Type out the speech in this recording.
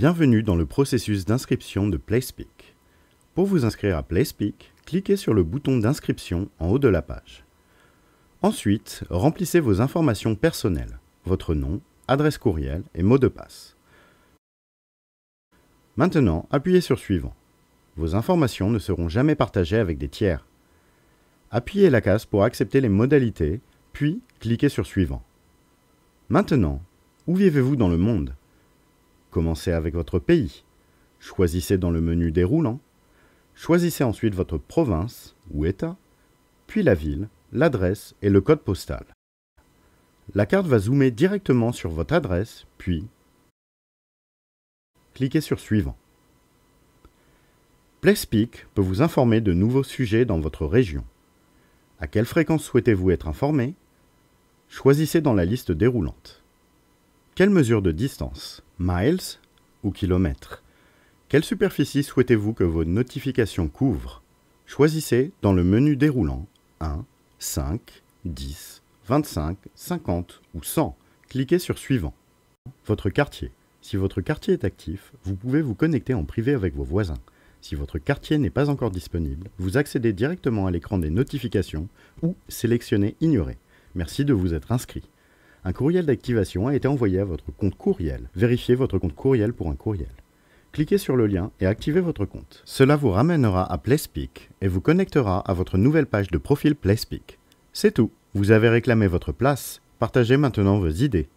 Bienvenue dans le processus d'inscription de PlaySpeak. Pour vous inscrire à PlaySpeak, cliquez sur le bouton d'inscription en haut de la page. Ensuite, remplissez vos informations personnelles, votre nom, adresse courriel et mot de passe. Maintenant, appuyez sur Suivant. Vos informations ne seront jamais partagées avec des tiers. Appuyez la case pour accepter les modalités, puis cliquez sur Suivant. Maintenant, où vivez-vous dans le monde Commencez avec votre pays. Choisissez dans le menu déroulant. Choisissez ensuite votre province ou État, puis la ville, l'adresse et le code postal. La carte va zoomer directement sur votre adresse, puis cliquez sur Suivant. PlaySpeak peut vous informer de nouveaux sujets dans votre région. À quelle fréquence souhaitez-vous être informé Choisissez dans la liste déroulante. Quelle mesure de distance Miles ou kilomètres Quelle superficie souhaitez-vous que vos notifications couvrent Choisissez dans le menu déroulant 1, 5, 10, 25, 50 ou 100. Cliquez sur Suivant. Votre quartier. Si votre quartier est actif, vous pouvez vous connecter en privé avec vos voisins. Si votre quartier n'est pas encore disponible, vous accédez directement à l'écran des notifications ou sélectionnez Ignorer. Merci de vous être inscrit. Un courriel d'activation a été envoyé à votre compte courriel. Vérifiez votre compte courriel pour un courriel. Cliquez sur le lien et activez votre compte. Cela vous ramènera à PlaySpeak et vous connectera à votre nouvelle page de profil PlaySpeak. C'est tout. Vous avez réclamé votre place. Partagez maintenant vos idées.